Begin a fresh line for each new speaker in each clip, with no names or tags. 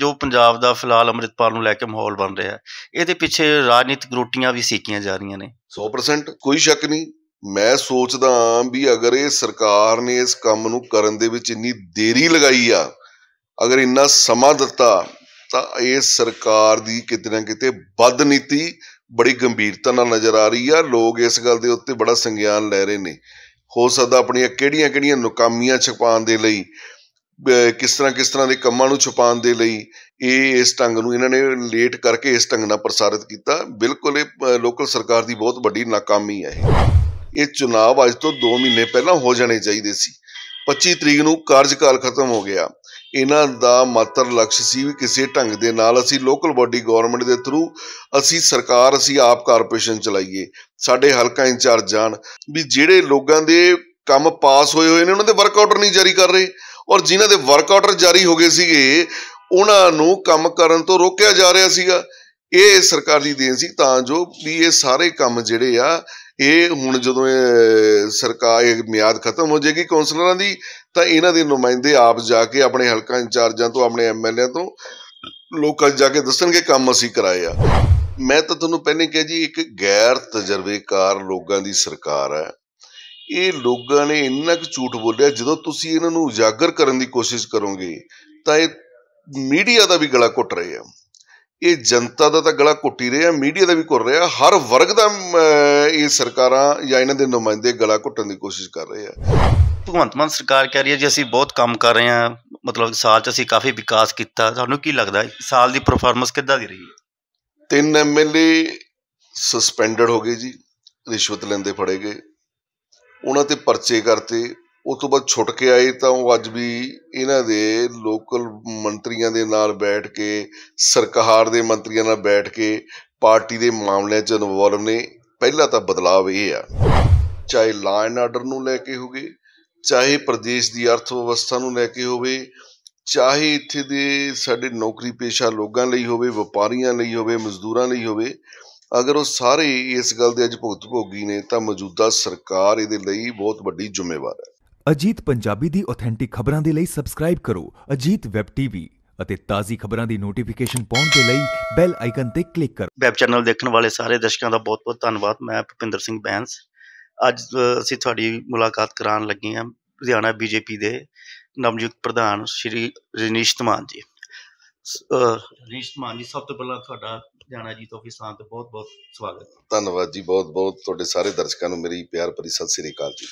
ਜੋ ਪੰਜਾਬ ਦਾ ਫਿਲਹਾਲ ਅੰਮ੍ਰਿਤਪਾਲ ਨੂੰ ਲੈ ਕੇ ਮਾਹੌਲ ਬਣ ਰਿਹਾ ਹੈ ਇਹਦੇ ਪਿੱਛੇ ਰਾਜਨੀਤਿਕ ਰੋਟੀਆਂ ਵੀ ਸੇਕੀਆਂ
ਜਾ ਰਹੀਆਂ ਨੇ 100% ਕੋਈ ਸ਼ੱਕ ਨਹੀਂ ਮੈਂ ਸੋਚਦਾ ਵੀ ਅਗਰ ਇਹ ਸਰਕਾਰ ਨੇ ਇਸ ਕੰਮ ਨੂੰ ਕਰਨ ਦੇ ਵਿੱਚ ਇੰਨੀ ਦੇਰੀ ਲਗਾਈ ਆ ਅਗਰ ਇੰਨਾ ਸਮਾਂ ਦਿੱਤਾ ਤਾਂ ਇਹ ਸਰਕਾਰ ਦੀ ਕਿਤੇ ਨਾ ਕਿਤੇ ਬਦਨੀਤੀ ਨੀਤੀ ਬੜੀ ਗੰਭੀਰਤਾ ਨਾਲ ਨਜ਼ਰ ਆ ਰਹੀ ਆ ਲੋਕ ਇਸ ਗੱਲ ਦੇ ਉੱਤੇ ਬੜਾ ਸੰਗਿਆਨ ਲੈ ਰਹੇ ਨੇ ਹੋ ਸਕਦਾ ਆਪਣੀਆਂ ਕਿਹੜੀਆਂ-ਕਿਹੜੀਆਂ ਨਕਾਮੀਆਂ ਛਪਾਉਣ ਦੇ ਲਈ ਕਿਸ ਤਰ੍ਹਾਂ ਕਿਸ ਤਰ੍ਹਾਂ ਦੇ ਕੰਮਾਂ ਨੂੰ ਛੁਪਾਉਣ ਦੇ ਲਈ ਇਹ ਇਸ ਢੰਗ ਨੂੰ ਇਹਨਾਂ ਨੇ ਲੇਟ ਕਰਕੇ ਇਸ ਢੰਗ ਨਾਲ ਪ੍ਰਸਾਰਿਤ ਕੀਤਾ ਬਿਲਕੁਲ ਇਹ ਲੋਕਲ ਸਰਕਾਰ ਦੀ ਬਹੁਤ ਵੱਡੀ ਨਾਕਾਮੀ ਹੈ ਇਹ ਚੋਣਾਂ ਅੱਜ ਤੋਂ 2 ਮਹੀਨੇ ਪਹਿਲਾਂ ਹੋ ਜਾਣੇ ਚਾਹੀਦੇ ਸੀ 25 ਤਰੀਕ ਨੂੰ ਕਾਰਜਕਾਲ ਖਤਮ ਹੋ ਗਿਆ ਇਹਨਾਂ ਦਾ ਮਾਤਰ ਲਕਸ਼ ਸੀ ਵੀ ਕਿਸੇ ਢੰਗ ਦੇ ਨਾਲ ਅਸੀਂ ਲੋਕਲ ਬਾਡੀ ਗਵਰਨਮੈਂਟ ਦੇ ਥਰੂ ਅਸੀਂ ਸਰਕਾਰ ਅਸੀਂ ਆਪ ਕਾਰਪੋਰੇਸ਼ਨ ਚਲਾਈਏ ਸਾਡੇ ਹਲਕਾ ਇੰਚਾਰਜ ਜਾਣ ਵੀ ਜਿਹੜੇ ਲੋਕਾਂ ਦੇ ਕੰਮ ਪਾਸ ਹੋਏ ਹੋਏ ਨੇ ਉਹਨਾਂ ਦੇ ਵਰਕ ਆਰਡਰ ਨਹੀਂ ਜਾਰੀ ਕਰ ਰਹੇ ਔਰ ਜਿਨ੍ਹਾਂ ਦੇ ਵਰਕ ਆਰਡਰ ਜਾਰੀ ਹੋ ਗਏ ਸੀਗੇ ਉਹਨਾਂ ਨੂੰ ਕੰਮ ਕਰਨ ਤੋਂ ਰੋਕਿਆ ਜਾ ਰਿਹਾ ਸੀਗਾ ਇਹ ਸਰਕਾਰ ਦੀ ਦੇਣ ਸੀ ਤਾਂ ਜੋ ਵੀ ਇਹ ਸਾਰੇ ਕੰਮ ਜਿਹੜੇ ਆ ਇਹ ਹੁਣ ਜਦੋਂ ਸਰਕਾਰ ਇਹ ਮਿਆਦ ਖਤਮ ਹੋ ਜਾਏਗੀ ਕਾਉਂਸਲਰਾਂ ਦੀ ਤਾਂ ਇਹਨਾਂ ਦੇ ਨੁਮਾਇੰਦੇ ਆਪ ਜਾ ਕੇ ਆਪਣੇ ਹਲਕਾ ਇੰਚਾਰਜਾਂ ਤੋਂ ਆਪਣੇ ਐਮਐਲਏ ਤੋਂ ਲੋਕਾਂ ਜਾ ਕੇ ਦੱਸਣਗੇ ਕੰਮ ਅਸੀਂ ਕਰਾਏ ਆ ਮੈਂ ਤਾਂ ਤੁਹਾਨੂੰ ਪਹਿਲੇ ਕਿਹਾ ਜੀ ਇੱਕ ਗੈਰ ਤਜਰਬੇਕਾਰ ਲੋਕਾਂ ਦੀ ਸਰਕਾਰ ਹੈ ਇਹ ਲੋਕਾਂ ਨੇ ਇੰਨਾ ਕੁ ਝੂਠ ਬੋਲਿਆ ਜਦੋਂ ਤੁਸੀਂ ਇਹਨਾਂ ਨੂੰ ਉਜਾਗਰ ਕਰਨ ਦੀ ਕੋਸ਼ਿਸ਼ ਕਰੋਗੇ ਤਾਂ ਇਹ ਮੀਡੀਆ ਦਾ ਵੀ ਗਲਾ ਘੁੱਟ ਰਹੇ ਆ ਇਹ ਜਨਤਾ ਦਾ ਤਾਂ ਗਲਾ ਘੁੱਟੀ ਆ ਮੀਡੀਆ ਦਾ ਵੀ ਘੁੱਟ ਰਿਹਾ ਹਰ ਵਰਗ ਦਾ ਇਹ ਸਰਕਾਰਾਂ ਜਾਂ ਇਹਨਾਂ ਦੇ ਨੁਮਾਇੰਦੇ ਗਲਾ ਘੁੱਟਣ ਦੀ ਕੋਸ਼ਿਸ਼ ਕਰ ਰਹੇ ਆ
ਭਗਵੰਤ ਮਾਨ ਸਰਕਾਰ ਕਹਿ ਰਹੀ ਹੈ ਜੀ ਅਸੀਂ ਬਹੁਤ ਕੰਮ ਕਰ ਰਹੇ ਆ ਮਤਲਬ ਸਾਲ 'ਚ ਅਸੀਂ ਕਾਫੀ ਵਿਕਾਸ ਕੀਤਾ ਤੁਹਾਨੂੰ ਕੀ ਲੱਗਦਾ ਸਾਲ ਦੀ ਪਰਫਾਰਮੈਂਸ ਕਿੱਦਾਂ ਦੀ ਰਹੀ ਹੈ
ਤਿੰਨ ਐਮਐਲਏ ਸਸਪੈਂਡਡ ਹੋ ਗਏ ਜੀ ਰਿਸ਼ਵਤ ਲੈਂਦੇ ਫੜੇ ਗਏ ਉਹਨਾਂ ਤੇ ਪਰਚੇ ਕਰਤੇ ਉਸ ਤੋਂ ਬਾਅਦ ਛੁੱਟ ਕੇ ਆਏ ਤਾਂ ਉਹ ਅੱਜ ਵੀ ਇਹਨਾਂ ਦੇ ਲੋਕਲ ਮੰਤਰੀਆਂ ਦੇ ਨਾਲ ਬੈਠ ਕੇ ਸਰਕਾਰ ਦੇ ਮੰਤਰੀਆਂ ਨਾਲ ਬੈਠ ਕੇ ਪਾਰਟੀ ਦੇ ਮਾਮਲਿਆਂ 'ਚ ਇਨਵੋਲਵ ਨੇ ਪਹਿਲਾ ਤਾਂ ਬਦਲਾਅ ਇਹ ਆ ਚਾਹੇ ਲਾਅ ਐਂਡ ਆਰਡਰ ਨੂੰ ਲੈ ਕੇ ਹੋਵੇ ਚਾਹੇ ਪ੍ਰਦੇਸ਼ ਦੀ ਅਰਥ ਵਿਵਸਥਾ ਨੂੰ ਲੈ ਕੇ ਹੋਵੇ ਚਾਹੇ ਇੱਥੇ ਦੇ ਸਾਡੇ ਨੌਕਰੀ ਪੇਸ਼ਾ ਲੋਕਾਂ ਲਈ ਹੋਵੇ ਵਪਾਰੀਆਂ ਲਈ ਹੋਵੇ ਮਜ਼ਦੂਰਾਂ ਲਈ ਹੋਵੇ ਅਗਰ ਉਹ ਸਾਰੇ ਇਸ ਗੱਲ ਦੇ ਅੱਜ ਭੁਗਤ ਭੋਗੀ ਨੇ ਤਾਂ ਮੌਜੂਦਾ ਸਰਕਾਰ ਇਹਦੇ ਲਈ ਬਹੁਤ ਵੱਡੀ ਜ਼ਿੰਮੇਵਾਰ ਹੈ
ਅਜੀਤ ਪੰਜਾਬੀ ਦੀ ਆਥੈਂਟਿਕ ਖਬਰਾਂ ਦੇ ਲਈ ਸਬਸਕ੍ਰਾਈਬ ਕਰੋ ਅਜੀਤ ਵੈਬ ਟੀਵੀ ਅਤੇ ਤਾਜ਼ੀ ਖਬਰਾਂ ਦੀ ਨੋਟੀਫਿਕੇਸ਼ਨ ਪਾਉਣ ਦੇ ਲਈ ਬੈਲ ਆਈਕਨ ਤੇ ਕਲਿੱਕ ਕਰੋ ਵੈਬ ਚੈਨਲ ਦੇਖਣ ਵਾਲੇ ਸਾਰੇ ਦਰਸ਼ਕਾਂ ਦਾ ਬਹੁਤ-ਬਹੁਤ ਧੰਨਵਾਦ ਮੈਂ ਭਪਿੰਦਰ ਸਿੰਘ ਬੈਂਸ ਅੱਜ ਅਸੀਂ ਤੁਹਾਡੀ ਮੁਲਾਕਾਤ ਕਰਾਉਣ ਲੱਗੇ ਹਾਂ ਹਰਿਆਣਾ ਬੀਜੇਪੀ ਦੇ ਨਵਨਿਯੁਕਤ ਪ੍ਰਧਾਨ ਸ਼੍ਰੀ ਰਜਨੀਸ਼ ਤਮਾਨ ਜੀ
ਰਣੀਸ਼
ਮਾਨ ਜੀ ਸਭ ਤੋਂ ਪਹਿਲਾਂ ਤੁਹਾਡਾ ਜਾਣਾ ਜੀ ਤੋਂ ਕਿਸਾਨ ਤੇ ਬਹੁਤ ਬਹੁਤ
ਸਵਾਗਤ ਧੰਨਵਾਦ ਜੀ ਬਹੁਤ ਬਹੁਤ ਤੁਹਾਡੇ ਸਾਰੇ ਦਰਸ਼ਕਾਂ ਨੂੰ ਮੇਰੀ ਪਿਆਰ ਭਰੀ ਸਤਿ ਸ੍ਰੀ ਅਕਾਲ ਜੀ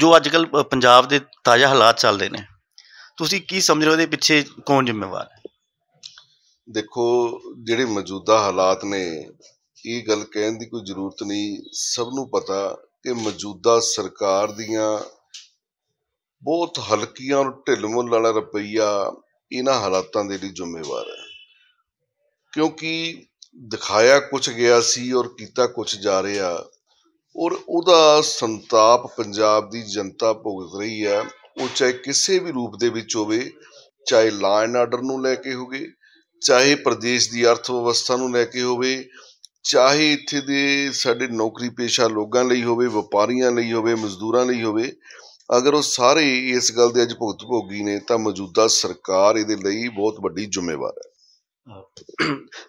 ਜੋ ਅੱਜ ਕੱਲ ਪੰਜਾਬ ਦੇ ਤਾਜ਼ਾ ਹਾਲਾਤ ਚੱਲਦੇ ਨੇ ਤੁਸੀਂ ਕੀ ਸਮਝ ਰਹੇ ਹੋ ਦੇ ਪਿੱਛੇ ਕੌਣ ਜ਼ਿੰਮੇਵਾਰ ਹੈ
ਦੇਖੋ ਜਿਹੜੇ ਮੌਜੂਦਾ ਹਾਲਾਤ ਨੇ ਇਹ ਗੱਲ ਕਹਿਣ ਦੀ ਕੋਈ ਜ਼ਰੂਰਤ ਨਹੀਂ ਸਭ ਨੂੰ ਪਤਾ ਕਿ ਮੌਜੂਦਾ ਸਰਕਾਰ ਦੀਆਂ ਬਹੁਤ ਹਲਕੀਆਂ ਔਰ ਢਿਲਮੁੱਲ ਵਾਲਾ ਰੁਪਈਆ ਇਹਨਾਂ ਹਾਲਾਤਾਂ ਦੇ ਲਈ ਜ਼ਿੰਮੇਵਾਰ ਹੈ ਕਿਉਂਕਿ ਦਿਖਾਇਆ ਕੁਝ ਗਿਆ ਸੀ ਔਰ ਕੀਤਾ ਕੁਝ ਜਾ ਰਿਹਾ ਔਰ ਉਹਦਾ ਸੰਤਾਪ ਪੰਜਾਬ ਦੀ ਜਨਤਾ ਭੁਗਤ ਰਹੀ ਹੈ ਉਹ ਚਾਹੇ ਕਿਸੇ ਵੀ ਰੂਪ ਦੇ ਵਿੱਚ ਹੋਵੇ ਚਾਹੇ ਲਾਇਨ ਆਰਡਰ ਨੂੰ ਲੈ ਕੇ ਹੋਵੇ ਚਾਹੇ ਪ੍ਰਦੇਸ਼ ਦੀ ਅਰਥ ਵਿਵਸਥਾ ਨੂੰ ਲੈ ਕੇ ਹੋਵੇ ਚਾਹੇ ਇੱਥੇ ਦੇ ਸਾਡੇ ਨੌਕਰੀ ਪੇਸ਼ਾ ਲੋਕਾਂ ਲਈ ਹੋਵੇ ਵਪਾਰੀਆਂ ਲਈ ਹੋਵੇ ਮਜ਼ਦੂਰਾਂ ਲਈ ਹੋਵੇ ਅਗਰ ਉਹ ਸਾਰੇ ਇਸ ਗੱਲ ਦੇ ਅਜ ਭੁਗਤ ਭੋਗੀ ਨੇ ਤਾਂ ਮੌਜੂਦਾ ਸਰਕਾਰ ਇਹਦੇ ਲਈ ਬਹੁਤ ਵੱਡੀ ਜ਼ਿੰਮੇਵਾਰ ਹੈ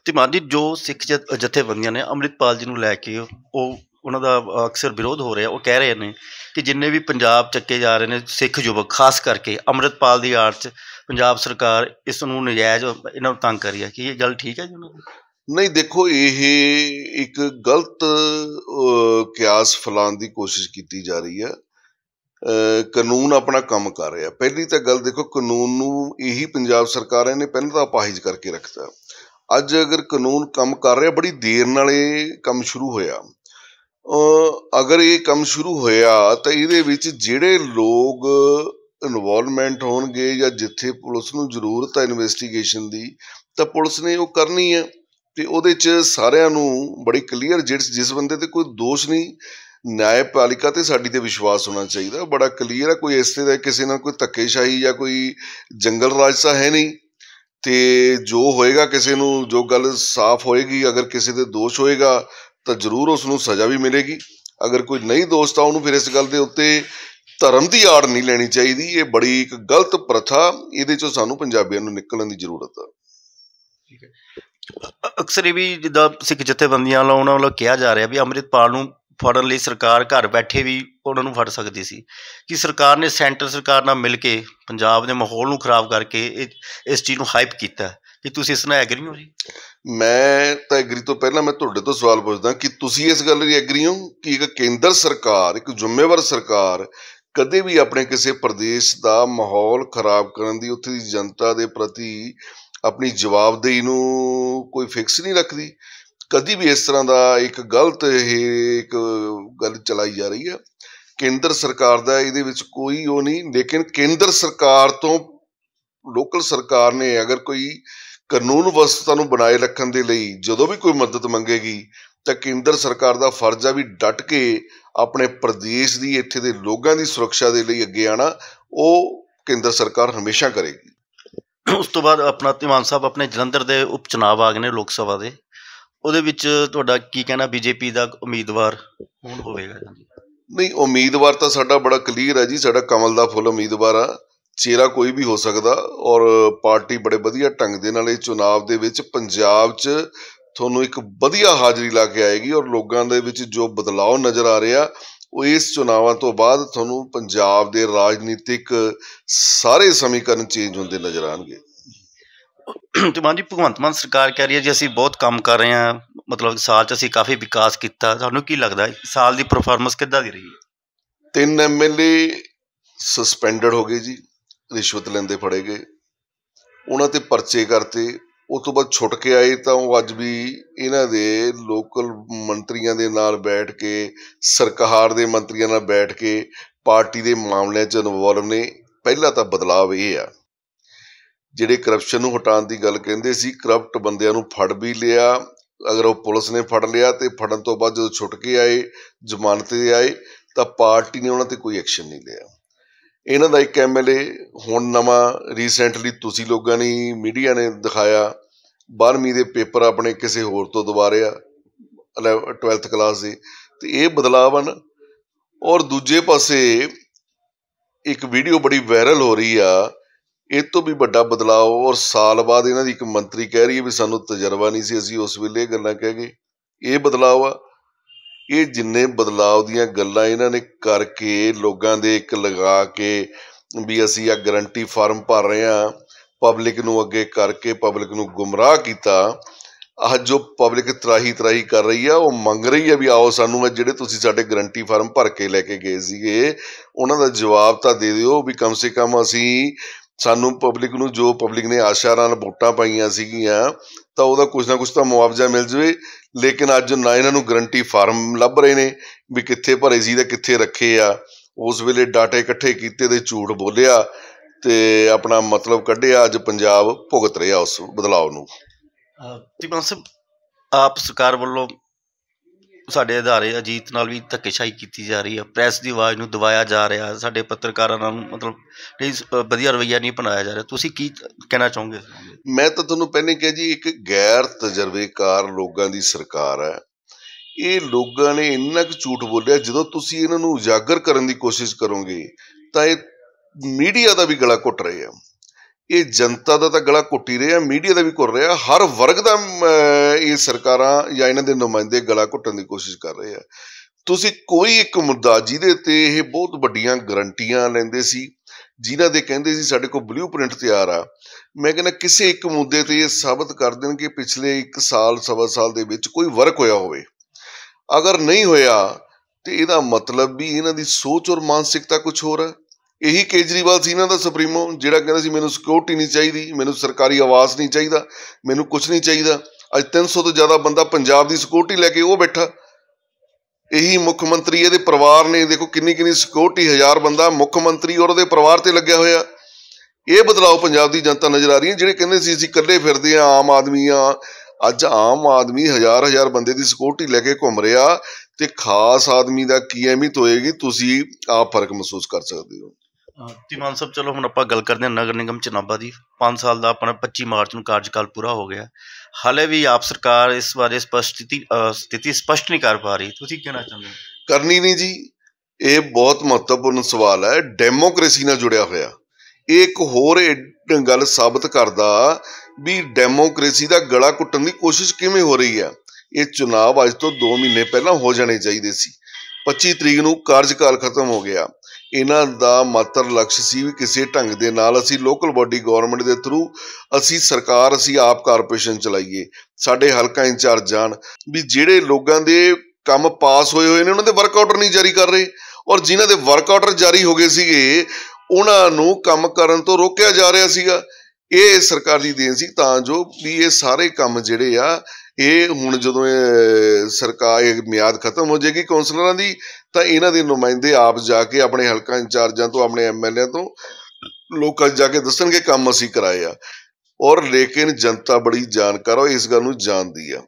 ਤੇ ਮਾਨਜੀ ਜੋ ਸਿੱਖ ਜਥੇਬੰਦੀਆਂ ਨੇ ਅਮਰਿਤਪਾਲ ਜੀ ਨੂੰ ਲੈ ਕੇ ਉਹ ਉਹਨਾਂ ਦਾ ਅਕਸਰ ਵਿਰੋਧ ਹੋ ਰਿਹਾ ਉਹ ਕਹਿ ਰਹੇ ਨੇ ਕਿ ਜਿੰਨੇ ਵੀ ਪੰਜਾਬ ਚੱਕੇ ਜਾ ਰਹੇ ਨੇ ਸਿੱਖ ਯੁਵਕ ਖਾਸ ਕਰਕੇ ਅਮਰਿਤਪਾਲ ਦੀ ਆੜ 'ਚ ਪੰਜਾਬ ਸਰਕਾਰ ਇਸ ਨੂੰ ਨਜਾਇਜ਼ ਇਹਨਾਂ ਨੂੰ ਤੰਗ ਕਰ ਰਹੀ ਹੈ ਕਿ ਇਹ ਗੱਲ ਠੀਕ ਹੈ ਜੀ ਉਹਨਾਂ
ਦੀ ਨਹੀਂ ਦੇਖੋ ਇਹ ਇੱਕ ਗਲਤ ਕਿਆਸ ਫਲਾਣ ਦੀ ਕੋਸ਼ਿਸ਼ ਕੀਤੀ ਜਾ ਰਹੀ ਹੈ ਕਾਨੂੰਨ ਆਪਣਾ ਕੰਮ ਕਰ ਰਿਹਾ ਪਹਿਲੀ ਤਾਂ ਗੱਲ ਦੇਖੋ ਕਾਨੂੰਨ ਨੂੰ ਇਹੀ ਪੰਜਾਬ ਸਰਕਾਰਾਂ ਨੇ ਪਹਿਲਾਂ ਤਾਂ ਪਾਹਿਜ ਕਰਕੇ ਰੱਖਤਾ ਅੱਜ ਅਗਰ ਕਾਨੂੰਨ ਕੰਮ ਕਰ ਰਿਹਾ ਬੜੀ ਦੇਰ ਨਾਲ ਇਹ ਕੰਮ ਸ਼ੁਰੂ ਹੋਇਆ ਅਗਰ ਇਹ ਕੰਮ ਸ਼ੁਰੂ ਹੋਇਆ ਤਾਂ ਇਹਦੇ ਵਿੱਚ ਜਿਹੜੇ ਲੋਕ ਇਨਵੋਲਵਮੈਂਟ ਹੋਣਗੇ ਜਾਂ ਜਿੱਥੇ ਪੁਲਿਸ ਨੂੰ ਜ਼ਰੂਰਤ ਹੈ ਇਨਵੈਸਟੀਗੇਸ਼ਨ ਦੀ ਤਾਂ ਪੁਲਿਸ ਨੇ ਉਹ ਕਰਨੀ ਹੈ ਤੇ ਉਹਦੇ 'ਚ ਸਾਰਿਆਂ ਨੂੰ ਬੜੀ ਕਲੀਅਰ ਜਿਸ ਬੰਦੇ ਤੇ ਕੋਈ ਦੋਸ਼ ਨਹੀਂ ਨਿਆਇਪਾਲਿਕਾ ਤੇ ਸਾਡੀ ਤੇ ਵਿਸ਼ਵਾਸ ਹੋਣਾ ਚਾਹੀਦਾ ਬੜਾ ਕਲੀਅਰ ਹੈ ਕੋਈ ਇਸੇ ਦਾ ਕਿਸੇ ਨਾਲ ਕੋਈ ਧੱਕੇਸ਼ਾਹੀ ਜਾਂ ਕੋਈ ਜੰਗਲ ਰਾਜਸਾ ਹੈ ਨਹੀਂ ਤੇ ਜੋ ਹੋਏਗਾ ਕਿਸੇ ਨੂੰ ਜੋ ਗੱਲ ਸਾਫ਼ ਹੋਏਗੀ ਅਗਰ ਕਿਸੇ ਤੇ ਦੋਸ਼ ਹੋਏਗਾ ਤਾਂ ਜ਼ਰੂਰ ਉਸ ਨੂੰ ਸਜ਼ਾ ਵੀ ਮਿਲੇਗੀ ਅਗਰ ਕੋਈ ਨਹੀਂ ਦੋਸਤਾ ਉਹਨੂੰ ਫਿਰ ਇਸ ਗੱਲ ਦੇ ਉੱਤੇ ਧਰਮ ਦੀ ਆੜ ਨਹੀਂ ਲੈਣੀ ਚਾਹੀਦੀ ਇਹ ਬੜੀ ਇੱਕ ਗਲਤ ਪ੍ਰਥਾ ਇਹਦੇ ਚੋਂ ਸਾਨੂੰ ਪੰਜਾਬੀਆਂ ਨੂੰ ਨਿਕਲਣ ਦੀ ਜ਼ਰੂਰਤ ਹੈ ਠੀਕ
ਹੈ ਅਕਸਰ ਇਹ ਵੀ ਜਿੱਦਾਂ ਸਿੱਖ ਜਥੇਬੰਦੀਆਂ ਉਹਨਾਂ ਵੱਲੋਂ ਕਿਹਾ ਜਾ ਰਿਹਾ ਵੀ ਅੰਮ੍ਰਿਤਪਾਲ ਨੂੰ ਫੜਨ ਲਈ ਸਰਕਾਰ ਘਰ ਬੈਠੇ ਵੀ ਉਹਨਾਂ ਨੂੰ ਫੜ ਸਕਦੀ ਸੀ ਕਿ ਸਰਕਾਰ ਨੇ ਸੈਂਟਰ ਸਰਕਾਰ ਨਾਲ ਮਿਲ ਕੇ ਪੰਜਾਬ ਦੇ ਮਾਹੌਲ ਨੂੰ ਖਰਾਬ ਕਰਕੇ ਇਸ ਚੀਜ਼ ਨੂੰ ਹਾਈਪ ਕੀਤਾ ਕਿ ਤੁਸੀਂ ਇਸ ਨਾਲ ਐਗਰੀ ਹੋ ਜੀ
ਮੈਂ ਤਾਂ ਐਗਰੀ ਤੋਂ ਪਹਿਲਾਂ ਮੈਂ ਤੁਹਾਡੇ ਤੋਂ ਸਵਾਲ ਪੁੱਛਦਾ ਕਿ ਤੁਸੀਂ ਇਸ ਗੱਲ ਲਈ ਐਗਰੀ ਹੋ ਕਿ ਇੱਕ ਕੇਂਦਰ ਸਰਕਾਰ ਇੱਕ ਜ਼ਿੰਮੇਵਾਰ ਸਰਕਾਰ ਕਦੇ ਵੀ ਆਪਣੇ ਕਿਸੇ ਪ੍ਰਦੇਸ਼ ਦਾ ਮਾਹੌਲ ਖਰਾਬ ਕਰਨ ਦੀ ਉੱਥੇ ਦੀ ਜਨਤਾ ਦੇ ਪ੍ਰਤੀ ਆਪਣੀ ਜਵਾਬਦੇਹੀ ਨੂੰ ਕੋਈ ਫਿਕਸ ਨਹੀਂ ਰੱਖਦੀ ਕਦੀ ਵੀ ਇਸ ਤਰ੍ਹਾਂ ਦਾ ਇੱਕ ਗਲਤ ਇਹ ਇੱਕ ਗੱਲ ਚਲਾਈ ਜਾ ਰਹੀ ਹੈ ਕੇਂਦਰ ਸਰਕਾਰ ਦਾ ਇਹਦੇ ਵਿੱਚ ਕੋਈ ਉਹ ਨਹੀਂ ਲੇਕਿਨ ਕੇਂਦਰ ਸਰਕਾਰ ਤੋਂ ਲੋਕਲ ਸਰਕਾਰ ਨੇ ਅਗਰ ਕੋਈ ਕਾਨੂੰਨ ਵਸਤਾਂ ਨੂੰ ਬਣਾਏ ਰੱਖਣ ਦੇ ਲਈ ਜਦੋਂ ਵੀ ਕੋਈ ਮਦਦ ਮੰਗੇਗੀ ਤਾਂ ਕੇਂਦਰ ਸਰਕਾਰ ਦਾ ਫਰਜ਼ ਆ ਵੀ ਡਟ ਕੇ ਆਪਣੇ ਪ੍ਰਦੇਸ਼ ਦੀ ਇੱਥੇ ਦੇ ਲੋਕਾਂ ਦੀ ਸੁਰੱਖਿਆ ਦੇ ਲਈ ਅੱਗੇ ਆਣਾ ਉਹ ਕੇਂਦਰ ਸਰਕਾਰ ਹਮੇਸ਼ਾ ਕਰੇਗੀ
ਉਸ ਤੋਂ ਬਾਅਦ ਆਪਣਾ ਤਿਮਾਨ ਸਾਹਿਬ ਆਪਣੇ ਜਲੰਧਰ ਦੇ ਉਪਚੁਣਾਵ ਆ ਗਏ ਨੇ ਲੋਕ ਸਭਾ ਦੇ ਉਹਦੇ ਵਿੱਚ ਤੁਹਾਡਾ ਕੀ ਕਹਿਣਾ ਬੀਜੇਪੀ ਦਾ ਉਮੀਦਵਾਰ
ਕੌਣ ਹੋਵੇਗਾ ਨਹੀਂ ਉਮੀਦਵਾਰ ਤਾਂ ਸਾਡਾ ਬੜਾ ਕਲੀਅਰ ਹੈ ਜੀ ਸਾਡਾ ਕਮਲ ਦਾ ਫੁੱਲ ਉਮੀਦਵਾਰ ਆ ਚਿਹਰਾ ਕੋਈ ਵੀ ਹੋ ਸਕਦਾ ਔਰ ਪਾਰਟੀ ਬੜੇ ਵਧੀਆ ਢੰਗ ਦੇ ਨਾਲ ਇਹ ਚੋਣਾਂ ਦੇ ਵਿੱਚ ਪੰਜਾਬ 'ਚ ਤੁਹਾਨੂੰ ਇੱਕ ਵਧੀਆ ਹਾਜ਼ਰੀ ਲਾ ਕੇ ਆਏਗੀ ਔਰ ਲੋਕਾਂ ਦੇ ਵਿੱਚ ਜੋ ਬਦਲਾਅ ਨਜ਼ਰ ਆ ਰਿਹਾ ਉਹ ਇਸ ਚੋਣਾਂ ਤੋਂ ਬਾਅਦ ਤੁਹਾਨੂੰ ਪੰਜਾਬ ਦੇ ਰਾਜਨੀਤਿਕ ਸਾਰੇ ਸਮੀਕਰਨ ਚੇਂਜ ਹੁੰਦੇ ਨਜ਼ਰ ਆਣਗੇ ਤੇ
ਮਾਨ ਜੀ ਭਗਵੰਤ ਮਾਨ ਸਰਕਾਰ ਕਹਿ ਰਹੀ ਹੈ ਜੀ ਅਸੀਂ ਬਹੁਤ ਕੰਮ ਕਰ ਰਹੇ ਹਾਂ ਮਤਲਬ ਸਾਲ 'ਚ ਅਸੀਂ ਕਾਫੀ ਵਿਕਾਸ ਕੀਤਾ ਤੁਹਾਨੂੰ ਕੀ ਲੱਗਦਾ ਸਾਲ ਦੀ ਪਰਫਾਰਮੈਂਸ ਕਿੱਦਾਂ ਦੀ ਰਹੀ ਹੈ
ਤਿੰਨ ਐਮਐਲਏ ਸਸਪੈਂਡਡ ਹੋ ਗਏ ਜੀ ਰਿਸ਼ਵਤ ਲੈਂਦੇ ਫੜੇ ਗਏ ਉਹਨਾਂ ਤੇ ਪਰਚੇ ਕਰਤੇ ਉਸ ਤੋਂ ਬਾਅਦ ਛੁੱਟ ਕੇ ਆਏ ਤਾਂ ਉਹ ਅੱਜ ਵੀ ਇਹਨਾਂ ਦੇ ਲੋਕਲ ਮੰਤਰੀਆਂ ਦੇ ਨਾਲ ਬੈਠ ਕੇ ਸਰਕਾਰ ਦੇ ਮੰਤਰੀਆਂ ਨਾਲ ਬੈਠ ਕੇ ਪਾਰਟੀ ਦੇ ਮਾਮਲਿਆਂ 'ਚ ਇਨਵੋਲਵ ਨੇ ਪਹਿਲਾ ਤਾਂ ਬਦਲਾਅ ਇਹ ਆ ਜਿਹੜੇ ਕਰਪਸ਼ਨ ਨੂੰ ਹਟਾਉਣ ਦੀ ਗੱਲ ਕਹਿੰਦੇ ਸੀ ਕਰਪਟ ਬੰਦਿਆਂ ਨੂੰ ਫੜ ਵੀ ਲਿਆ ਅਗਰ ਉਹ ਪੁਲਿਸ ਨੇ ਫੜ ਲਿਆ ਤੇ ਫੜਨ ਤੋਂ ਬਾਅਦ ਜਦੋਂ ਛੁੱਟ ਕੇ ਆਏ ਜ਼ਮਾਨਤ ਤੇ ਆਏ ਤਾਂ ਪਾਰਟੀ ਨੇ ਉਹਨਾਂ ਤੇ ਕੋਈ ਐਕਸ਼ਨ ਨਹੀਂ ਲਿਆ ਇਹਨਾਂ ਦਾ ਇੱਕ ਐਮਐਲਏ ਹੁਣ ਨਵਾਂ ਰੀਸੈਂਟਲੀ ਤੁਸੀਂ ਲੋਕਾਂ ਨੇ ਮੀਡੀਆ ਨੇ ਦਿਖਾਇਆ 12ਵੀਂ ਦੇ ਪੇਪਰ ਆਪਣੇ ਕਿਸੇ ਹੋਰ ਤੋਂ ਦੁਬਾਰੇ 12th ਕਲਾਸ ਦੇ ਤੇ ਇਹ ਬਦਲਾਵਨ ਹਨ ਔਰ ਦੂਜੇ ਪਾਸੇ ਇੱਕ ਵੀਡੀਓ ਬੜੀ ਵਾਇਰਲ ਹੋ ਰਹੀ ਆ ਇਹ ਤੋਂ ਵੀ ਵੱਡਾ ਬਦਲਾਅ ਔਰ ਸਾਲ ਬਾਅਦ ਇਹਨਾਂ ਦੀ ਇੱਕ ਮੰਤਰੀ ਕਹਿ ਰਹੀ ਹੈ ਵੀ ਸਾਨੂੰ ਤਜਰਬਾ ਨਹੀਂ ਸੀ ਅਸੀਂ ਉਸ ਵੇਲੇ ਗੱਲਾਂ ਕਹਿ ਗਏ ਇਹ ਬਦਲਾਅ ਆ ਇਹ ਜਿੰਨੇ ਬਦਲਾਅ ਦੀਆਂ ਗੱਲਾਂ ਇਹਨਾਂ ਨੇ ਕਰਕੇ ਲੋਕਾਂ ਦੇ ਇੱਕ ਲਗਾ ਕੇ ਵੀ ਅਸੀਂ ਆ ਗਰੰਟੀ ਫਾਰਮ ਭਰ ਰਹੇ ਆ ਪਬਲਿਕ ਨੂੰ ਅੱਗੇ ਕਰਕੇ ਪਬਲਿਕ ਨੂੰ ਗੁੰਮਰਾਹ ਕੀਤਾ ਅੱਜ ਜੋ ਪਬਲਿਕ ਤਰਾਹੀ ਤਰਾਹੀ ਕਰ ਰਹੀ ਆ ਉਹ ਮੰਗ ਰਹੀ ਆ ਵੀ ਆਓ ਸਾਨੂੰ ਮੈਂ ਜਿਹੜੇ ਤੁਸੀਂ ਸਾਡੇ ਗਰੰਟੀ ਫਾਰਮ ਭਰ ਕੇ ਲੈ ਕੇ ਗਏ ਸੀਗੇ ਉਹਨਾਂ ਦਾ ਜਵਾਬ ਤਾਂ ਦੇ ਦਿਓ ਵੀ ਕਮ ਸੇ ਕਮ ਅਸੀਂ ਸਾਨੂੰ ਪਬਲਿਕ ਨੂੰ ਜੋ ਪਬਲਿਕ ਨੇ ਆਸ਼ਾ ਨਾਲ ਵੋਟਾਂ ਪਾਈਆਂ ਸੀਗੀਆਂ ਤਾਂ ਉਹਦਾ ਕੁਝ ਨਾ ਕੁਝ ਤਾਂ ਮੁਆਵਜ਼ਾ ਮਿਲ ਜਵੇ ਲੇਕਿਨ ਅੱਜ ਨਾ ਇਹਨਾਂ ਨੂੰ ਗਰੰਟੀ ਫਾਰਮ ਲੱਭ ਰਹੇ ਨੇ ਵੀ ਕਿੱਥੇ ਭਰੇ ਸੀ ਤੇ ਕਿੱਥੇ ਰੱਖੇ ਆ ਉਸ ਵੇਲੇ ਡਾਟਾ ਇਕੱਠੇ ਕੀਤੇ ਦੇ ਝੂਠ ਬੋਲਿਆ ਤੇ ਆਪਣਾ ਮਤਲਬ ਕੱਢਿਆ ਅੱਜ ਪੰਜਾਬ ਭੁਗਤ ਰਿਹਾ ਉਸ ਬਦਲਾਅ ਨੂੰ
ਤੇ ਸਾਹਿਬ ਆਪ ਸਰਕਾਰ ਵੱਲੋਂ ਸਾਡੇ ਅਧਾਰੇ ਅਜੀਤ ਨਾਲ ਵੀ ਧੱਕੇਸ਼ਾਹੀ ਕੀਤੀ ਜਾ ਰਹੀ ਹੈ ਪ੍ਰੈਸ ਦੀ ਆਵਾਜ਼ ਨੂੰ ਦਬਾਇਆ ਜਾ ਰਿਹਾ ਸਾਡੇ ਪੱਤਰਕਾਰਾਂ ਨਾਲ ਮਤਲਬ ਨਹੀਂ ਵਧੀਆ ਰਵਈਆ ਨਹੀਂ ਅਪਣਾਇਆ ਜਾ ਰਿਹਾ ਤੁਸੀਂ ਕੀ ਕਹਿਣਾ ਚਾਹੋਗੇ
ਮੈਂ ਤਾਂ ਤੁਹਾਨੂੰ ਪਹਿਲੇ ਕਿਹਾ ਜੀ ਇੱਕ ਗੈਰ ਤਜਰਬੇਕਾਰ ਲੋਕਾਂ ਦੀ ਸਰਕਾਰ ਹੈ ਇਹ ਲੋਕਾਂ ਨੇ ਇੰਨਾ ਕੁ ਝੂਠ ਬੋਲਿਆ ਜਦੋਂ ਤੁਸੀਂ ਇਹਨਾਂ ਨੂੰ ਉਜਾਗਰ ਕਰਨ ਦੀ ਕੋਸ਼ਿਸ਼ ਕਰੋਗੇ ਤਾਂ ਇਹ ਮੀਡੀਆ ਦਾ ਵੀ ਗਲਾ ਘੁੱਟ ਰਹੇ ਆ ਇਹ ਜਨਤਾ ਦਾ ਤਾਂ ਗਲਾ ਘੁੱਟੀ ਰਿਹਾ ਮੀਡੀਆ ਦਾ ਵੀ ਘੁੱਟ ਰਿਹਾ ਹਰ ਵਰਗ ਦਾ ਇਹ ਸਰਕਾਰਾਂ ਜਾਂ ਇਹਨਾਂ ਦੇ ਨੁਮਾਇੰਦੇ ਗਲਾ ਘੁੱਟਣ ਦੀ ਕੋਸ਼ਿਸ਼ ਕਰ ਰਹੇ ਆ ਤੁਸੀਂ ਕੋਈ ਇੱਕ ਮੁੱਦਾ ਜਿਹਦੇ ਤੇ ਇਹ ਬਹੁਤ ਵੱਡੀਆਂ ਗਰੰਟੀਆਂ ਲੈਂਦੇ ਸੀ ਜਿਨ੍ਹਾਂ ਦੇ ਕਹਿੰਦੇ ਸੀ ਸਾਡੇ ਕੋਲ ਬਲੂਪ੍ਰਿੰਟ ਤਿਆਰ ਆ ਮੈਂ ਕਹਿੰਦਾ ਕਿਸੇ ਇੱਕ ਮੁੱਦੇ ਤੇ ਇਹ ਸਾਬਤ ਕਰ ਦੇਣ ਕਿ ਪਿਛਲੇ 1 ਸਾਲ ਸਵਾ ਸਾਲ ਦੇ ਵਿੱਚ ਕੋਈ ਵਰਕ ਹੋਇਆ ਹੋਵੇ ਅਗਰ ਨਹੀਂ ਹੋਇਆ ਤੇ ਇਹਦਾ ਮਤਲਬ ਵੀ ਇਹਨਾਂ ਦੀ ਸੋਚ ਔਰ ਮਾਨਸਿਕਤਾ ਕੁਝ ਹੋਰ ਹੈ ਇਹੀ ਕੇਜਰੀਵਾਲ ਸੀ ਇਹਨਾਂ ਦਾ ਸੁਪਰੀਮੋ ਜਿਹੜਾ ਕਹਿੰਦਾ ਸੀ ਮੈਨੂੰ ਸਿਕਿਉਰਿਟੀ ਨਹੀਂ ਚਾਹੀਦੀ ਮੈਨੂੰ ਸਰਕਾਰੀ ਆਵਾਸ ਨਹੀਂ ਚਾਹੀਦਾ ਮੈਨੂੰ ਕੁਝ ਨਹੀਂ ਚਾਹੀਦਾ ਅੱਜ 300 ਤੋਂ ਜ਼ਿਆਦਾ ਬੰਦਾ ਪੰਜਾਬ ਦੀ ਸਿਕਿਉਰਿਟੀ ਲੈ ਕੇ ਉਹ ਬੈਠਾ ਇਹੀ ਮੁੱਖ ਮੰਤਰੀ ਇਹਦੇ ਪਰਿਵਾਰ ਨੇ ਦੇਖੋ ਕਿੰਨੀ ਕਿੰਨੀ ਸਿਕਿਉਰਿਟੀ ਹਜ਼ਾਰ ਬੰਦਾ ਮੁੱਖ ਮੰਤਰੀ ਔਰ ਉਹਦੇ ਪਰਿਵਾਰ ਤੇ ਲੱਗਿਆ ਹੋਇਆ ਇਹ ਬਦਲਾਅ ਪੰਜਾਬ ਦੀ ਜਨਤਾ ਨਜ਼ਰ ਆ ਰਹੀ ਹੈ ਜਿਹੜੇ ਕਹਿੰਦੇ ਸੀ ਅਸੀਂ ਇਕੱਲੇ ਫਿਰਦੇ ਆ ਆਮ ਆਦਮੀ ਆ ਅੱਜ ਆਮ ਆਦਮੀ ਹਜ਼ਾਰ ਹਜ਼ਾਰ ਬੰਦੇ ਦੀ ਸਿਕਿਉਰਿਟੀ ਲੈ ਕੇ ਘੁੰਮ ਰਿਹਾ ਤੇ ਖਾਸ ਆਦਮੀ ਦਾ ਕੀ ਐਮੀ ਹੋਏਗੀ ਤੁਸੀਂ ਆਪ ਫਰਕ ਮਹਿਸੂਸ ਕਰ ਸਕਦੇ ਹੋ
ਤਿਮਾਨ ਸਾਹਿਬ ਚਲੋ ਹੁਣ ਆਪਾਂ ਗੱਲ ਕਰਦੇ ਹਾਂ ਨਗਰ ਨਿਗਮ ਚਨਾਬਾ ਦੀ 5 ਸਾਲ ਦਾ ਆਪਣਾ 25 ਮਾਰਚ ਨੂੰ ਕਾਰਜਕਾਲ ਪੂਰਾ ਹੋ ਗਿਆ ਹਾਲੇ ਵੀ ਆਪ ਸਰਕਾਰ ਇਸ ਬਾਰੇ ਸਪਸ਼ਟਤੀ ਸਥਿਤੀ ਸਪਸ਼ਟ ਨਹੀਂ ਕਰ ਪਾ ਰਹੀ ਤੁਸੀਂ ਕਹਿਣਾ ਚਾਹੁੰਦੇ ਹੋ
ਕਰਨੀ ਨਹੀਂ ਜੀ ਇਹ ਬਹੁਤ ਮਹੱਤਵਪੂਰਨ ਸਵਾਲ ਹੈ ਡੈਮੋਕ੍ਰੇਸੀ ਨਾਲ ਜੁੜਿਆ ਹੋਇਆ ਇਹ ਇੱਕ ਹੋਰ ਗੱਲ ਸਾਬਤ ਕਰਦਾ ਵੀ ਡੈਮੋਕ੍ਰੇਸੀ ਦਾ ਗਲਾ ਘੁੱਟਣ ਦੀ ਕੋਸ਼ਿਸ਼ ਕਿਵੇਂ ਹੋ ਰਹੀ ਹੈ ਇਹ ਚੋਣਾਂ ਅੱਜ ਤੋਂ 2 ਮਹੀਨੇ ਪਹਿਲਾਂ ਹੋ ਜਾਣੇ ਚਾਹੀਦੇ ਸੀ 25 ਤਰੀਕ ਨੂੰ ਕਾਰਜਕਾਲ ਖਤਮ ਹੋ ਗਿਆ ਇਹਨਾਂ ਦਾ ਮਾਤਰ ਲਕਸ਼ ਸੀ ਵੀ ਕਿਸੇ ਢੰਗ ਦੇ ਨਾਲ ਅਸੀਂ ਲੋਕਲ ਬਾਡੀ ਗਵਰਨਮੈਂਟ ਦੇ ਥਰੂ ਅਸੀਂ ਸਰਕਾਰ ਅਸੀਂ ਆਪ ਕਾਰਪੋਰੇਸ਼ਨ ਚਲਾਈਏ ਸਾਡੇ ਹਲਕਾ ਇੰਚਾਰਜ ਜਾਣ ਵੀ ਜਿਹੜੇ ਲੋਕਾਂ ਦੇ ਕੰਮ ਪਾਸ ਹੋਏ ਹੋਏ ਨੇ ਉਹਨਾਂ ਦੇ ਵਰਕ ਆਰਡਰ ਨਹੀਂ ਜਾਰੀ ਕਰ ਰਹੇ ਔਰ ਜਿਨ੍ਹਾਂ ਦੇ ਵਰਕ ਆਰਡਰ ਜਾਰੀ ਹੋ ਗਏ ਸੀਗੇ ਉਹਨਾਂ ਨੂੰ ਕੰਮ ਕਰਨ ਤੋਂ ਰੋਕਿਆ ਜਾ ਰਿਹਾ ਸੀਗਾ ਇਹ ਸਰਕਾਰ ਦੀ ਦੇਣ ਸੀ ਤਾਂ ਜੋ ਵੀ ਇਹ ਸਾਰੇ ਕੰਮ ਜਿਹੜੇ ਆ ਇਹ ਹੁਣ ਜਦੋਂ ਸਰਕਾਰ ਇਹ ਮਿਆਦ ਖਤਮ ਹੋ ਜਾਏਗੀ ਕਾਉਂਸਲਰਾਂ ਦੀ ਤਾਂ ਇਹਨਾਂ ਦੇ ਨੁਮਾਇੰਦੇ ਆਪ ਜਾ ਕੇ ਆਪਣੇ ਹਲਕਾ ਇੰਚਾਰਜਾਂ ਤੋਂ ਆਪਣੇ ਐਮਐਲਏ ਤੋਂ ਲੋਕਾਂ ਜਾ ਕੇ ਦੱਸਣਗੇ ਕੰਮ ਅਸੀਂ ਕਰਾਏ ਆ ਔਰ ਲੇਕਿਨ ਜਨਤਾ ਬੜੀ ਜਾਣਕਾਰ ਹੋ ਇਸ ਗੱਲ ਨੂੰ ਜਾਣਦੀ ਆ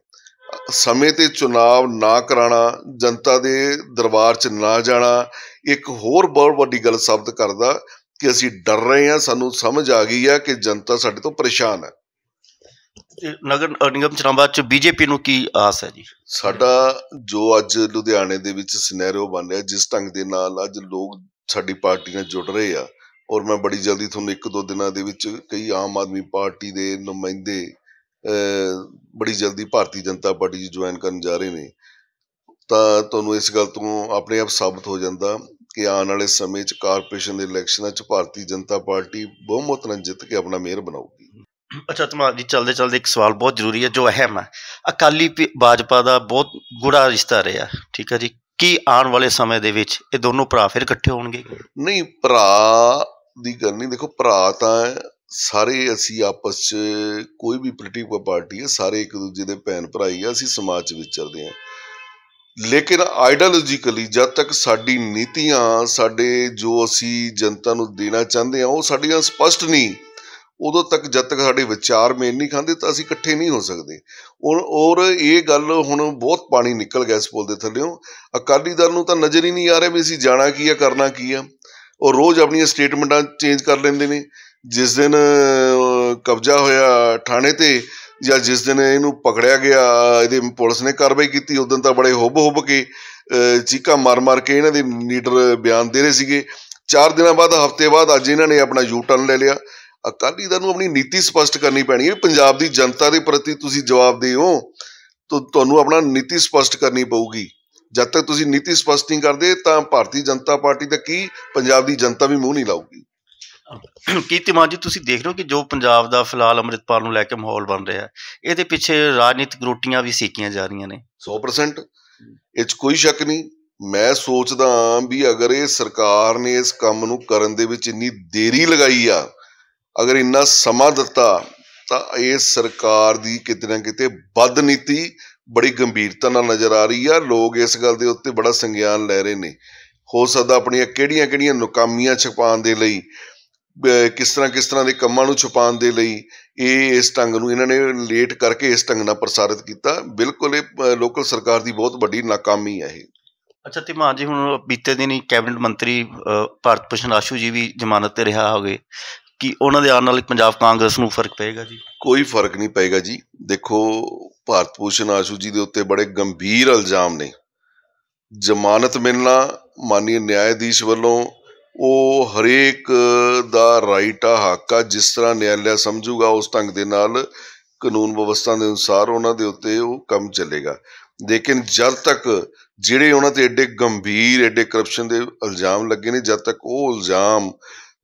ਸਮੇਂ ਤੇ ਚੁਣਾਵ ਨਾ ਕਰਾਣਾ ਜਨਤਾ ਦੇ ਦਰਬਾਰ 'ਚ ਨਾ ਜਾਣਾ ਇੱਕ ਹੋਰ ਬਹੁਤ ਵੱਡੀ ਗੱਲ ਸਾਬਤ ਕਰਦਾ ਕਿ ਅਸੀਂ ਡਰ ਰਹੇ ਹਾਂ ਸਾਨੂੰ ਸਮਝ ਆ ਗਈ ਹੈ ਕਿ ਜਨਤਾ ਸਾਡੇ ਤੋਂ ਪਰੇਸ਼ਾਨ ਹੈ
ਨਗਰ ਨਿਗਮ ਚਨਾਬਾਦ 'ਚ ਬੀਜੇਪੀ ਨੂੰ ਕੀ ਆਸ ਹੈ ਜੀ ਸਾਡਾ
ਜੋ ਅੱਜ ਲੁਧਿਆਣੇ ਦੇ ਵਿੱਚ ਸਿਨੈਰੀਓ ਬਣ ਰਿਹਾ ਜਿਸ ਢੰਗ ਦੇ ਨਾਲ ਅੱਜ ਲੋਕ ਸਾਡੀ ਪਾਰਟੀ ਨਾਲ ਜੁੜ ਰਹੇ ਆ ਔਰ ਮੈਂ ਬੜੀ ਜਲਦੀ ਤੁਹਾਨੂੰ ਇੱਕ ਦੋ ਦਿਨਾਂ ਦੇ ਵਿੱਚ ਕਈ ਆਮ ਆਦਮੀ ਪਾਰਟੀ ਦੇ ਨੁਮਾਇੰਦੇ ਬੜੀ ਜਲਦੀ ਭਾਰਤੀ ਜਨਤਾ ਪਾਰਟੀ ਜੀ ਜੁਆਇਨ ਕਰਨ ਜਾ ਰਹੇ ਨੇ ਤਾਂ ਤੁਹਾਨੂੰ ਇਸ ਗੱਲ ਤੋਂ ਆਪਣੇ ਆਪ ਸਾਬਤ ਹੋ ਜਾਂਦਾ ਕਿ ਆਉਣ ਵਾਲੇ ਸਮੇਂ 'ਚ ਕਾਰਪੋਰੇਸ਼ਨ ਦੇ ਇਲੈਕਸ਼ਨਾਂ 'ਚ ਭਾਰਤੀ ਜਨਤਾ ਪਾਰਟੀ ਬਹੁਮਤ ਨਾਲ ਜਿੱਤ ਕੇ ਆਪਣਾ ਮੇਅਰ ਬਣਾਊਗੀ
ਅੱਛਾ ਤਮਾ ਜੀ ਚਲਦੇ ਚਲਦੇ ਇੱਕ ਸਵਾਲ ਬਹੁਤ ਜ਼ਰੂਰੀ ਹੈ ਜੋ ਅਹਿਮ ਹੈ ਅਕਾਲੀ ਬਾਜਪਾ ਦਾ ਬਹੁਤ ਗੁੜਾ ਰਿਸ਼ਤਾ ਰਿਹਾ ਠੀਕ ਹੈ ਜੀ ਕੀ ਆਉਣ ਵਾਲੇ ਸਮੇਂ ਦੇ ਵਿੱਚ ਇਹ ਦੋਨੋਂ ਭਰਾ ਫਿਰ ਇਕੱਠੇ ਹੋਣਗੇ
ਨਹੀਂ ਭਰਾ ਦੀ ਗੱਲ ਨਹੀਂ ਦੇਖੋ ਭਰਾ ਤਾਂ ਸਾਰੇ ਅਸੀਂ ਆਪਸ 'ਚ ਕੋਈ ਵੀ ਪੋਲੀਟੀਕਲ ਪਾਰਟੀ ਹੈ ਸਾਰੇ ਇੱਕ ਦੂਜੇ ਦੇ ਭੈਣ ਭਰਾ ਹੀ ਆ ਅਸੀਂ ਸਮਾਜ 'ਚ ਵਿਚਰਦੇ ਆ ਲੇਕਿਨ ਆਈਡੀਓਲੋਜੀਕਲੀ ਜਦ ਤੱਕ ਸਾਡੀ ਨੀਤੀਆਂ ਸਾਡੇ ਜੋ ਅਸੀਂ ਜਨਤਾ ਨੂੰ ਦੇਣਾ ਚਾਹੁੰਦੇ ਆ ਉਹ ਸਾਡੀਆਂ ਸਪਸ਼ਟ ਨਹੀਂ ਉਦੋਂ ਤੱਕ ਜਦ ਤੱਕ ਸਾਡੇ ਵਿਚਾਰ ਮੇਲ ਨਹੀਂ ਖਾਂਦੇ ਤਾਂ ਅਸੀਂ ਇਕੱਠੇ ਨਹੀਂ ਹੋ ਸਕਦੇ ਔਰ ਔਰ ਇਹ ਗੱਲ ਹੁਣ ਬਹੁਤ ਪਾਣੀ ਨਿਕਲ ਗਿਆ ਇਸ ਪੁਲ ਦੇ ਥੱਲੇੋਂ ਅਕਾਲੀ ਦਲ ਨੂੰ ਤਾਂ ਨਜ਼ਰ ਹੀ ਨਹੀਂ ਆ ਰਿਹਾ ਵੀ ਅਸੀਂ ਜਾਣਾ ਕੀ ਆ ਕਰਨਾ ਕੀ ਆ ਔਰ ਰੋਜ਼ ਆਪਣੀਆਂ ਸਟੇਟਮੈਂਟਾਂ ਚੇਂਜ ਕਰ ਲੈਂਦੇ ਨੇ ਜਿਸ ਦਿਨ ਕਬਜ਼ਾ ਹੋਇਆ ਥਾਣੇ ਤੇ ਜਾਂ ਜਿਸ ਦਿਨ ਇਹਨੂੰ ਪਕੜਿਆ ਗਿਆ ਇਹਦੇ ਪੁਲਿਸ ਨੇ ਕਾਰਵਾਈ ਕੀਤੀ ਉਦੋਂ ਤਾਂ ਬੜੇ ਹੁਬ ਹੁਬ ਕੇ ਚੀਕਾ ਮਾਰ-ਮਾਰ ਕੇ ਇਹਨਾਂ ਦੇ ਲੀਡਰ ਬਿਆਨ ਦੇ ਰਹੇ ਸੀਗੇ 4 ਦਿਨਾਂ ਬਾਅਦ ਹਫ਼ਤੇ ਬਾਅਦ ਅੱਜ ਇਹਨਾਂ ਨੇ ਆਪਣਾ ਯੂ ਟਰਨ ਲੈ ਲਿਆ ਅਕਾਲੀ ਦਲ ਨੂੰ ਆਪਣੀ ਨੀਤੀ ਸਪਸ਼ਟ ਕਰਨੀ ਪੈਣੀ ਹੈ ਪੰਜਾਬ ਦੀ ਜਨਤਾ ਦੇ ਪ੍ਰਤੀ ਤੁਸੀਂ ਜਵਾਬ ਹੋ ਤਾਂ ਤੁਹਾਨੂੰ ਆਪਣਾ ਨੀਤੀ ਸਪਸ਼ਟ ਕਰਨੀ ਪਊਗੀ ਜਦ ਤੱਕ ਤੁਸੀਂ ਨੀਤੀ ਸਪਸ਼ਟ ਨਹੀਂ ਕਰਦੇ ਤਾਂ ਭਾਰਤੀ ਜਨਤਾ ਪਾਰਟੀ ਦਾ ਕੀ ਪੰਜਾਬ ਦੀ ਜਨਤਾ ਵੀ ਮੂੰਹ ਨਹੀਂ ਲਾਊਗੀ
ਕੀਰਤੀਮਾਨ ਜੀ ਤੁਸੀਂ ਦੇਖ ਰਹੇ ਹੋ ਕਿ ਜੋ ਪੰਜਾਬ ਦਾ ਫਿਲਹਾਲ ਅੰਮ੍ਰਿਤਪਾਲ ਨੂੰ ਲੈ ਕੇ ਮਾਹੌਲ ਬਣ ਰਿਹਾ ਹੈ ਇਹਦੇ ਪਿੱਛੇ ਰਾਜਨੀਤਿਕ ਰੋਟੀਆਂ ਵੀ ਸੇਕੀਆਂ ਜਾ ਰਹੀਆਂ ਨੇ
100% ਇਹ 'ਚ ਕੋਈ ਸ਼ੱਕ ਨਹੀਂ ਮੈਂ ਸੋਚਦਾ ਵੀ ਅਗਰ ਇਹ ਸਰਕਾਰ ਨੇ ਇਸ ਕੰਮ ਨੂੰ ਕਰਨ ਦੇ ਵਿੱਚ ਇੰਨੀ ਦੇਰੀ ਲਗਾਈ ਆ ਅਗਰ ਇੰਨਾ ਸਮਾਂ ਦਿੱਤਾ ਤਾਂ ਇਹ ਸਰਕਾਰ ਦੀ ਕਿਤੇ ਨਾ ਕਿਤੇ ਬਦਨੀਤੀ ਨੀਤੀ ਬੜੀ ਗੰਭੀਰਤਾ ਨਾਲ ਨਜ਼ਰ ਆ ਰਹੀ ਆ ਲੋਕ ਇਸ ਗੱਲ ਦੇ ਉੱਤੇ ਬੜਾ ਸੰਗਿਆਨ ਲੈ ਰਹੇ ਨੇ ਹੋ ਸਕਦਾ ਆਪਣੀਆਂ ਕਿਹੜੀਆਂ-ਕਿਹੜੀਆਂ ਨਕਾਮੀਆਂ ਛੁਪਾਉਣ ਦੇ ਲਈ ਕਿਸ ਤਰ੍ਹਾਂ ਕਿਸ ਤਰ੍ਹਾਂ ਦੇ ਕੰਮਾਂ ਨੂੰ ਛੁਪਾਉਣ ਦੇ ਲਈ ਇਹ ਇਸ ਢੰਗ ਨੂੰ ਇਹਨਾਂ ਨੇ ਲੇਟ ਕਰਕੇ ਇਸ ਢੰਗ ਨਾਲ ਪ੍ਰਸਾਰਿਤ ਕੀਤਾ ਬਿਲਕੁਲ ਇਹ ਲੋਕਲ ਸਰਕਾਰ ਦੀ ਬਹੁਤ ਵੱਡੀ ਨਾਕਾਮੀ ਹੈ ਇਹ
ਅੱਛਾ ਤਿਮਾਨ ਜੀ ਹੁਣ ਬੀਤੇ ਦਿਨੀ ਕੈਬਨਿਟ ਮੰਤਰੀ ਭਾਰਤ ਭੂਸ਼ਣ ਆਸ਼ੂ ਜੀ ਵੀ ਜ਼ਮਾਨਤ ਤੇ ਰਿਹਾ ਹੋਗੇ ਕਿ ਉਹਨਾਂ ਦੇ ਆਉਣ ਨਾਲ ਪੰਜਾਬ ਕਾਂਗਰਸ ਨੂੰ ਫਰਕ ਪਏਗਾ ਜੀ
ਕੋਈ ਫਰਕ ਨਹੀਂ ਪਏਗਾ ਜੀ ਦੇਖੋ ਭਾਰਤ ਭੂਸ਼ਣ ਆਸ਼ੂ ਜੀ ਦੇ ਉੱਤੇ ਬੜੇ ਗੰਭੀਰ ਇਲਜ਼ਾਮ ਨੇ ਜ਼ਮਾਨਤ ਮਿਲਣਾ ਮਾਨੀ ਨਿਆਇਧੀਸ਼ ਵੱਲੋਂ ਉਹ ਹਰੇਕ ਦਾ ਰਾਈਟ ਆ ਹੱਕ ਆ ਜਿਸ ਤਰ੍ਹਾਂ ਨਿਆਂਲਿਆ ਸਮਝੂਗਾ ਉਸ ਤੰਗ ਦੇ ਨਾਲ ਕਾਨੂੰਨ ਵਿਵਸਥਾ ਦੇ ਅਨੁਸਾਰ ਉਹਨਾਂ ਦੇ ਉੱਤੇ ਉਹ ਕੰਮ ਚੱਲੇਗਾ ਲੇਕਿਨ ਜਦ ਤੱਕ ਜਿਹੜੇ ਉਹਨਾਂ ਤੇ ਐਡੇ ਗੰਭੀਰ ਐਡੇ ਕਰਪਸ਼ਨ ਦੇ ਇਲਜ਼ਾਮ ਲੱਗੇ ਨੇ ਜਦ ਤੱਕ ਉਹ ਇਲਜ਼ਾਮ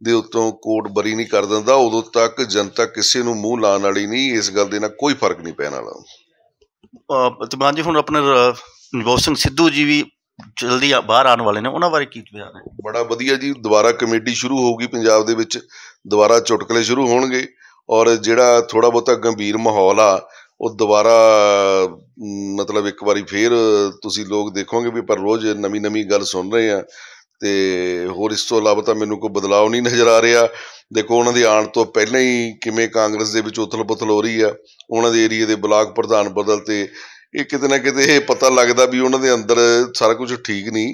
ਦੇ ਉੱਤੋਂ ਕੋਰਟ ਬਰੀ ਨਹੀਂ ਕਰ ਦਿੰਦਾ ਉਦੋਂ ਤੱਕ ਜਨਤਾ ਕਿਸੇ ਨੂੰ ਮੂੰਹ ਲਾਣ ਵਾਲੀ ਨਹੀਂ ਇਸ ਗੱਲ ਦੇ ਨਾਲ ਕੋਈ ਫਰਕ ਨਹੀਂ ਪੈਣ
ਵਾਲਾ ਤੁਮਾਨ ਜੀ ਹੁਣ ਆਪਣੇ ਨਿਵੋਸ ਸਿੰਘ ਸਿੱਧੂ ਜੀ ਵੀ ਜਲਦੀ ਬਾਹਰ ਆਉਣ ਵਾਲੇ ਨੇ ਉਹਨਾਂ ਬਾਰੇ ਕੀ ਬਿਆਨ ਹੈ
ਬੜਾ ਵਧੀਆ ਜੀ ਦੁਬਾਰਾ ਕਮੇਟੀ ਸ਼ੁਰੂ ਹੋਊਗੀ ਪੰਜਾਬ ਦੇ ਵਿੱਚ ਦੁਬਾਰਾ ਚੁਟਕਲੇ ਸ਼ੁਰੂ ਹੋਣਗੇ ਔਰ ਜਿਹੜਾ ਥੋੜਾ ਬਹੁਤਾ ਗੰਭੀਰ ਮਾਹੌਲ ਆ ਉਹ ਦੁਬਾਰਾ ਮਤਲਬ ਇੱਕ ਵਾਰੀ ਫੇਰ ਤੁਸੀਂ ਲੋਕ ਦੇਖੋਗੇ ਵੀ ਪਰ ਰੋਜ਼ ਨਵੀਂ ਨਵੀਂ ਗੱਲ ਸੁਣ ਰਹੇ ਆ ਤੇ ਹੋਰ ਇਸ ਤੋਂ ਇਲਾਵਾ ਤਾਂ ਮੈਨੂੰ ਕੋਈ ਬਦਲਾਅ ਨਹੀਂ ਨਜ਼ਰ ਆ ਰਿਹਾ ਦੇਖੋ ਉਹਨਾਂ ਦੇ ਆਉਣ ਤੋਂ ਪਹਿਲਾਂ ਹੀ ਕਿਵੇਂ ਕਾਂਗਰਸ ਦੇ ਵਿੱਚ ਉਥਲ-ਪੁਥਲ ਹੋ ਰਹੀ ਆ ਉਹਨਾਂ ਦੇ ਏਰੀਆ ਦੇ ਬਲਾਕ ਪ੍ਰਧਾਨ ਬਦਲ ਤੇ ਇਹ ਕਿਤੇ ਨਾ ਕਿਤੇ ਇਹ ਪਤਾ ਲੱਗਦਾ ਵੀ ਉਹਨਾਂ ਦੇ ਅੰਦਰ ਸਾਰਾ ਕੁਝ ਠੀਕ ਨਹੀਂ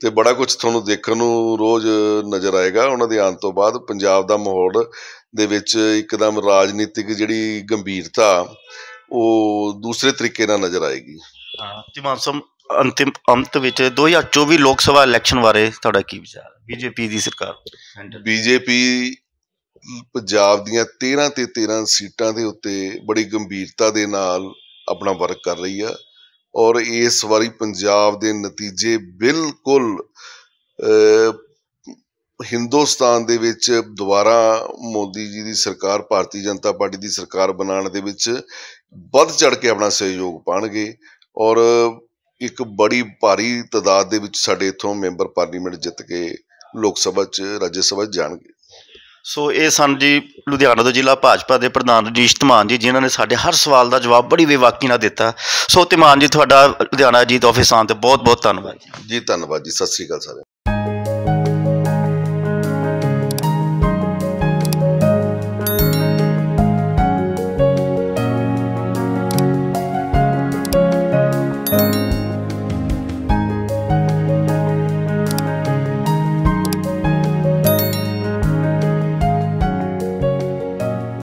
ਤੇ ਬੜਾ ਕੁਝ ਤੁਹਾਨੂੰ ਦੇਖਣ ਨੂੰ ਰੋਜ਼ ਨਜ਼ਰ ਆਏਗਾ ਉਹਨਾਂ ਦੇ ਆਉਣ ਤੋਂ ਬਾਅਦ ਪੰਜਾਬ ਦਾ ਮਾਹੌਲ ਦੇ ਵਿੱਚ ਇੱਕਦਮ ਰਾਜਨੀਤਿਕ ਜਿਹੜੀ ਗੰਭੀਰਤਾ ਉਹ ਦੂਸਰੇ ਤਰੀਕੇ ਨਾਲ ਨਜ਼ਰ ਆਏਗੀ
ਹਾਂ ਤੇ ਮਾਨਸਮ
ਅੰਤਿਮ ਅੰਤ
ਵਿੱਚ 2024 ਲੋਕ ਸਭਾ ਇਲੈਕਸ਼ਨ ਬਾਰੇ ਤੁਹਾਡਾ ਕੀ ਵਿਚਾਰ ਹੈ ਬੀਜੇਪੀ ਦੀ ਸਰਕਾਰ
ਬੀਜੇਪੀ ਪੰਜਾਬ ਦੀਆਂ 13 ਤੇ 13 ਸੀਟਾਂ ਦੇ ਉੱਤੇ ਬੜੀ ਗੰਭੀਰਤਾ ਦੇ ਨਾਲ ਆਪਣਾ ਵਰਕ ਕਰ ਰਹੀ ਆ ਔਰ ਇਸ ਵਾਰੀ ਪੰਜਾਬ ਦੇ ਨਤੀਜੇ ਬਿਲਕੁਲ ਹਿੰਦੁਸਤਾਨ ਦੇ ਵਿੱਚ ਦੁਬਾਰਾ ਮੋਦੀ ਜੀ ਦੀ ਸਰਕਾਰ ਭਾਰਤੀ ਜਨਤਾ ਪਾਰਟੀ ਦੀ ਸਰਕਾਰ ਬਣਾਉਣ ਦੇ ਵਿੱਚ ਵੱਧ ਚੜ ਕੇ ਆਪਣਾ ਸਹਿਯੋਗ ਪਾਣਗੇ ਔਰ ਇੱਕ ਬੜੀ ਭਾਰੀ ਤਦਾਦ ਦੇ ਵਿੱਚ ਸਾਡੇ ਇਥੋਂ ਮੈਂਬਰ ਪਾਰਲੀਮੈਂਟ ਜਿੱਤ ਕੇ ਲੋਕ ਸਭਾ 'ਚ ਰਾਜ ਸਭਾ ਜਾਣਗੇ
ਸੋ ਇਹ ਸਨ ਜੀ ਲੁਧਿਆਣਾ ਤੋਂ ਜ਼ਿਲ੍ਹਾ ਭਾਜਪਾ ਦੇ ਪ੍ਰਧਾਨ ਰਜੀਸ਼ ਧਮਾਨ ਜੀ ਜਿਨ੍ਹਾਂ ਨੇ ਸਾਡੇ ਹਰ ਸਵਾਲ ਦਾ ਜਵਾਬ ਬੜੀ ਵਿਵਾਕੀ ਨਾਲ ਦਿੱਤਾ ਸੋ ਧਮਾਨ ਜੀ ਤੁਹਾਡਾ ਲੁਧਿਆਣਾ ਜੀ ਆਫਿਸ ਆਉਣ ਤੇ ਬਹੁਤ ਬਹੁਤ
ਧੰਨਵਾਦ ਜੀ ਧੰਨਵਾਦ ਜੀ ਸਤਿ ਸ੍ਰੀ ਅਕਾਲ ਸਾਰੇ